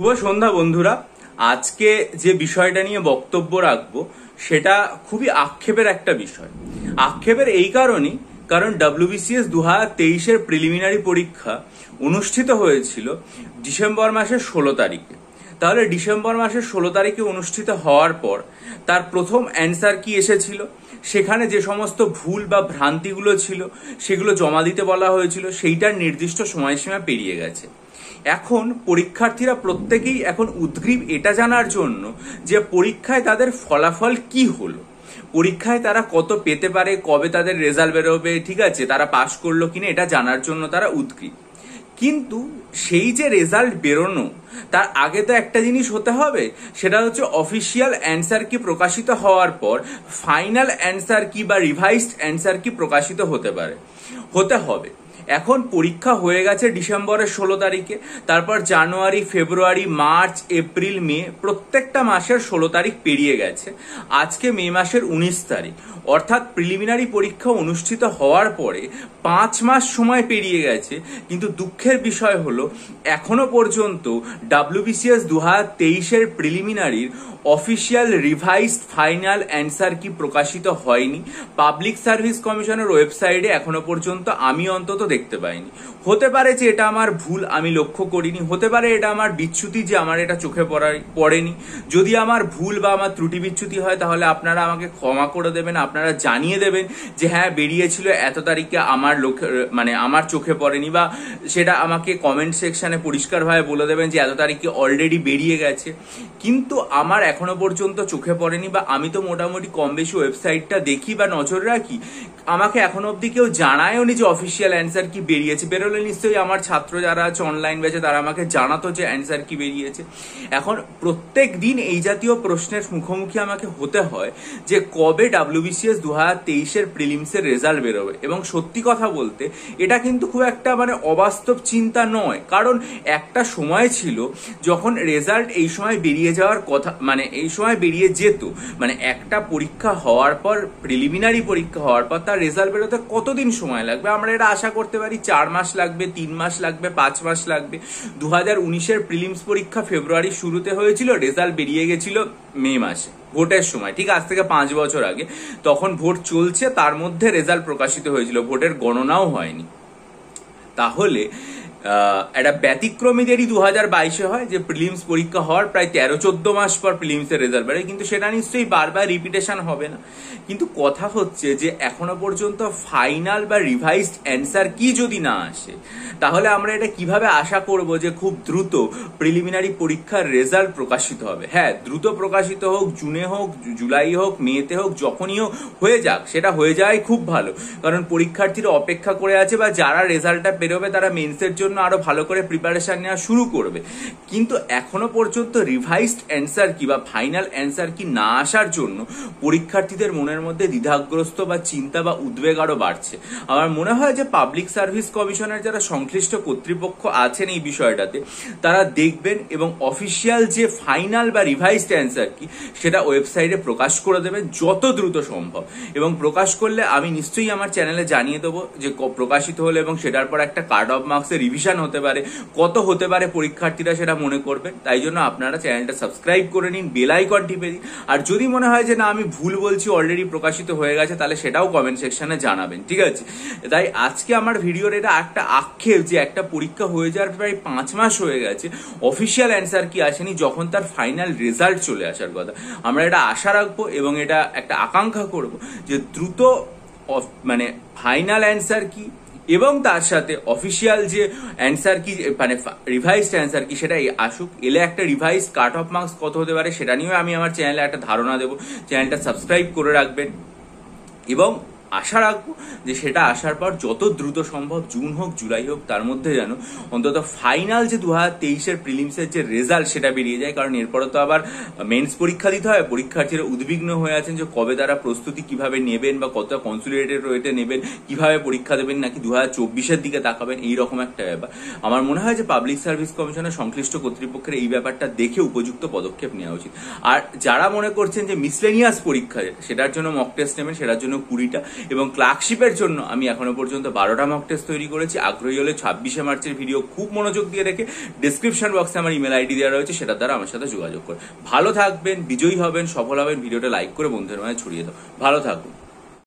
শুভ সন্ধ্যা বন্ধুরা আজকে যে বিষয়টা নিয়ে বক্তব্য রাখব সেটা খুবই আক্ষেপের একটা বিষয় আক্ষেপের এই কারণেই কারণ ডাব্লিউবিসিএস দু হাজার তেইশের প্রিলিমিনারি পরীক্ষা অনুষ্ঠিত হয়েছিল ডিসেম্বর মাসের ষোলো তারিখে তাহলে ডিসেম্বর মাসের ষোলো তারিখে অনুষ্ঠিত হওয়ার পর তার প্রথম অ্যান্সার কি এসেছিল সেখানে যে সমস্ত ভুল বা ভ্রান্তিগুলো ছিল সেগুলো জমা দিতে বলা হয়েছিল সেইটার নির্দিষ্ট সময়সীমা পেরিয়ে গেছে এখন পরীক্ষার্থীরা প্রত্যেকেই এখন উদ্গ্রীব এটা জানার জন্য যে পরীক্ষায় তাদের ফলাফল কি হলো পরীক্ষায় তারা কত পেতে পারে কবে তাদের রেজাল্ট বেরোবে ঠিক আছে তারা পাশ করলো কিনা এটা জানার জন্য তারা উদ্গ্রীব কিন্তু সেই যে রেজাল্ট বেরোনো তার আগে তো একটা জিনিস হতে হবে সেটা হচ্ছে অফিসিয়াল অ্যান্সার কি প্রকাশিত হওয়ার পর ফাইনাল অ্যান্সার কি বা রিভাইসড অ্যান্সার কি প্রকাশিত হতে পারে হতে হবে এখন পরীক্ষা হয়ে গেছে ডিসেম্বরের ষোলো তারিখে তারপর জানুয়ারি ফেব্রুয়ারি মার্চ এপ্রিল মে প্রত্যেকটা মাসের ষোলো তারিখ পেরিয়ে গেছে আজকে মে মাসের উনিশ তারিখ অর্থাৎ প্রিলিমিনারি পরীক্ষা অনুষ্ঠিত হওয়ার পরে পাঁচ মাস সময় পেরিয়ে গেছে কিন্তু দুঃখের বিষয় হলো এখনো পর্যন্ত ডাব্লিউবিসিএস দু হাজার তেইশের প্রিলিমিনারির official revise final answer key প্রকাশিত হয়নি পাবলিক সার্ভিস কমিশনের ওয়েবসাইটে এখনো পর্যন্ত আমি অন্তত দেখ দেখতে পাইনি হতে পারে যে এটা আমার ভুল আমি লক্ষ্য করিনি হতে পারে এটা আমার বিচ্যুতি যে আমার এটা চোখে পড়াই পড়েনি যদি আমার ভুল বা আমার ত্রুটি বিচ্যুতি হয় তাহলে আপনারা আমাকে ক্ষমা করে দেবেন আপনারা জানিয়ে দেবেন যে হ্যাঁ বেরিয়েছিল এত তারিখে আমার লক্ষ্য মানে আমার চোখে পড়েনি বা সেটা আমাকে কমেন্ট সেকশানে পরিষ্কারভাবে বলে দেবেন যে এত তারিখে অলরেডি বেরিয়ে গেছে কিন্তু আমার এখনো পর্যন্ত চোখে পড়েনি বা আমি তো মোটামুটি কম বেশি ওয়েবসাইটটা দেখি বা নজর রাখি আমাকে এখনো অব্দি কেউ জানায়ওনি যে অফিসিয়াল অ্যান্সার কি বেরিয়েছে বেরোলে নিশ্চয়ই আমার ছাত্র যারা আছে অনলাইন ব্যাচে তারা আমাকে জানাতো যে অ্যান্সার কি বেরিয়েছে এখন প্রত্যেক দিন এই জাতীয় প্রশ্নের মুখোমুখি আমাকে হতে হয় যে কবে ডাব্লিউবিসিএস দু হাজার তেইশের প্রিলিমসের রেজাল্ট বেরোবে এবং সত্যি কথা বলতে এটা কিন্তু খুব একটা মানে অবাস্তব চিন্তা নয় কারণ একটা সময় ছিল যখন রেজাল্ট এই সময় বেরিয়ে যাওয়ার কথা মানে এই সময় বেরিয়ে যেত মানে একটা পরীক্ষা হওয়ার পর প্রিলিমিনারি পরীক্ষা হওয়ার পর তার রেজাল্ট বেরোতে কতদিন সময় লাগবে আমরা এটা আশা করতে পারি চার মাস লাগবে তিন মাস লাগবে পাঁচ মাস লাগবে দু হাজার উনিশের প্রিলিমস পরীক্ষা ফেব্রুয়ারির শুরুতে হয়েছিল রেজাল্ট বেরিয়ে গেছিল মে মাসে ভোটের সময় ঠিক আজ থেকে পাঁচ বছর আগে তখন ভোট চলছে তার মধ্যে রেজাল্ট প্রকাশিত হয়েছিল ভোটের গণনাও হয়নি তাহলে একটা ব্যতিক্রমীদেরই দু হাজার বাইশে হয় যে প্রিলিমস পরীক্ষা হওয়ার প্রায় তেরো চোদ্দ মাস পর প্রিলিমসের রেজাল্ট বেরোয় কিন্তু সেটা নিশ্চয়ই বারবার রিপিটেশন হবে না কিন্তু কথা হচ্ছে যে এখনো পর্যন্ত ফাইনাল বা রিভাইসড অ্যান্সার কি যদি না আসে তাহলে আমরা এটা কিভাবে আশা করব যে খুব দ্রুত প্রিলিমিনারি পরীক্ষার রেজাল্ট প্রকাশিত হবে হ্যাঁ দ্রুত প্রকাশিত হোক জুনে হোক জুলাই হোক মেতে হোক যখনই হোক হয়ে যাক সেটা হয়ে যাওয়াই খুব ভালো কারণ পরীক্ষার্থীরা অপেক্ষা করে আছে বা যারা রেজাল্টটা বেরোবে তারা মেন্সের জন্য জন্য আরো ভালো করে প্রিপারেশন নেওয়া শুরু করবে কিন্তু এখনো পর্যন্ত রিভাইসড অ্যান্সার কি বা ফাইনাল অ্যান্সার কি না আসার জন্য পরীক্ষার্থীদের মনের মধ্যে দ্বিধাগ্রস্ত বা চিন্তা বা উদ্বেগ আরো বাড়ছে আমার মনে হয় যে পাবলিক সার্ভিস কমিশনের যারা সংশ্লিষ্ট কর্তৃপক্ষ আছেন এই বিষয়টাতে তারা দেখবেন এবং অফিসিয়াল যে ফাইনাল বা রিভাইসড অ্যান্সার কি সেটা ওয়েবসাইটে প্রকাশ করে দেবেন যত দ্রুত সম্ভব এবং প্রকাশ করলে আমি নিশ্চয়ই আমার চ্যানেলে জানিয়ে দেবো যে প্রকাশিত হলে এবং সেটার পর একটা কার্ড অফ মার্কসের রিভিশন রিভিশন হতে পারে কত হতে পারে পরীক্ষার্থীরা সেটা মনে করবে তাই জন্য আপনারা চ্যানেলটা সাবস্ক্রাইব করে নিন বেলাইকন টিপে দিন আর যদি মনে হয় যে না আমি ভুল বলছি অলরেডি প্রকাশিত হয়ে গেছে তাহলে সেটাও কমেন্ট সেকশনে জানাবেন ঠিক আছে তাই আজকে আমার ভিডিওর এটা একটা আক্ষেপ যে একটা পরীক্ষা হয়ে যাওয়ার প্রায় পাঁচ মাস হয়ে গেছে অফিসিয়াল অ্যান্সার কি আসেনি যখন তার ফাইনাল রেজাল্ট চলে আসার কথা আমরা এটা আশা রাখবো এবং এটা একটা আকাঙ্ক্ষা করব যে দ্রুত মানে ফাইনাল অ্যান্সার কি এবং তার সাথে অফিসিয়াল যে অ্যান্সার কি মানে রিভাইজড অ্যান্সার কি সেটা আসুক এলে একটা রিভাইজ কাট অফ মার্কস কত হতে পারে সেটা নিয়েও আমি আমার চ্যানেলে একটা ধারণা দেবো চ্যানেলটা সাবস্ক্রাইব করে রাখবেন এবং আশা রাখবো যে সেটা আসার পর যত দ্রুত সম্ভব জুন হোক জুলাই হোক তার মধ্যে যেন অন্তত ফাইনাল যে দু হাজার তেইশের প্রিলিমসের যে রেজাল্ট সেটা বেরিয়ে যায় কারণ এরপরে তো আবার মেন্স পরীক্ষা দিতে হয় পরীক্ষার্থীরা উদ্বিগ্ন হয়ে আছেন যে কবে তারা প্রস্তুতি কিভাবে নেবেন বা কতটা কনসুলেটেড রয়েটে নেবেন কিভাবে পরীক্ষা দেবেন নাকি দু হাজার চব্বিশের দিকে তাকাবেন এইরকম একটা ব্যাপার আমার মনে হয় যে পাবলিক সার্ভিস কমিশনের সংশ্লিষ্ট কর্তৃপক্ষের এই ব্যাপারটা দেখে উপযুক্ত পদক্ষেপ নেওয়া উচিত আর যারা মনে করছেন যে মিসলেনিয়াস পরীক্ষা সেটার জন্য মক টেস্ট নেবেন সেটার জন্য কুড়িটা এবং ক্লার্কশিপের জন্য আমি এখনো পর্যন্ত বারোটা মক টেস্ট তৈরি করেছি আগ্রহী হলে ছাব্বিশে মার্চের ভিডিও খুব মনোযোগ দিয়ে রেখে ডিসক্রিপশন বক্সে আমার ইমেল আইডি দেওয়া রয়েছে সেটার দ্বারা আমার সাথে যোগাযোগ করুন ভালো থাকবেন বিজয়ী হবেন সফল হবেন ভিডিওটা লাইক করে বন্ধুদের মানে ছড়িয়ে দাও ভালো থাকুন